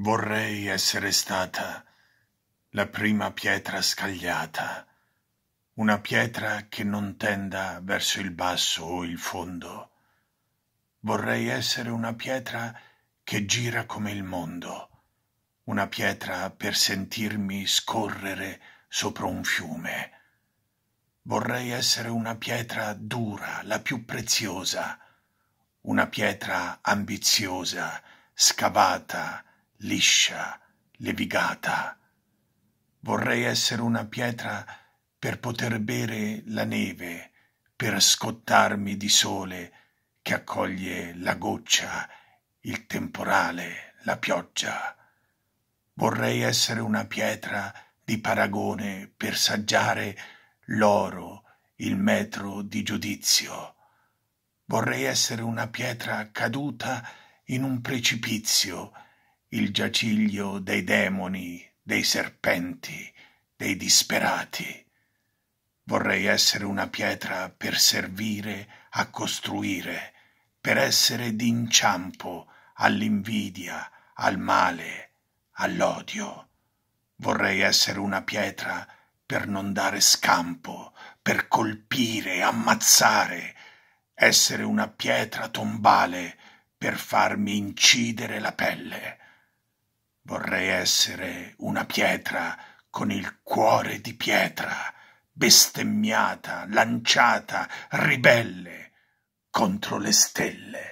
Vorrei essere stata la prima pietra scagliata, una pietra che non tenda verso il basso o il fondo. Vorrei essere una pietra che gira come il mondo, una pietra per sentirmi scorrere sopra un fiume. Vorrei essere una pietra dura, la più preziosa, una pietra ambiziosa, scavata, liscia, levigata. Vorrei essere una pietra per poter bere la neve, per scottarmi di sole che accoglie la goccia, il temporale, la pioggia. Vorrei essere una pietra di paragone per saggiare l'oro, il metro di giudizio. Vorrei essere una pietra caduta in un precipizio il giaciglio dei demoni, dei serpenti, dei disperati. Vorrei essere una pietra per servire a costruire, per essere d'inciampo all'invidia, al male, all'odio. Vorrei essere una pietra per non dare scampo, per colpire, ammazzare, essere una pietra tombale per farmi incidere la pelle Vorrei essere una pietra con il cuore di pietra, bestemmiata, lanciata, ribelle contro le stelle.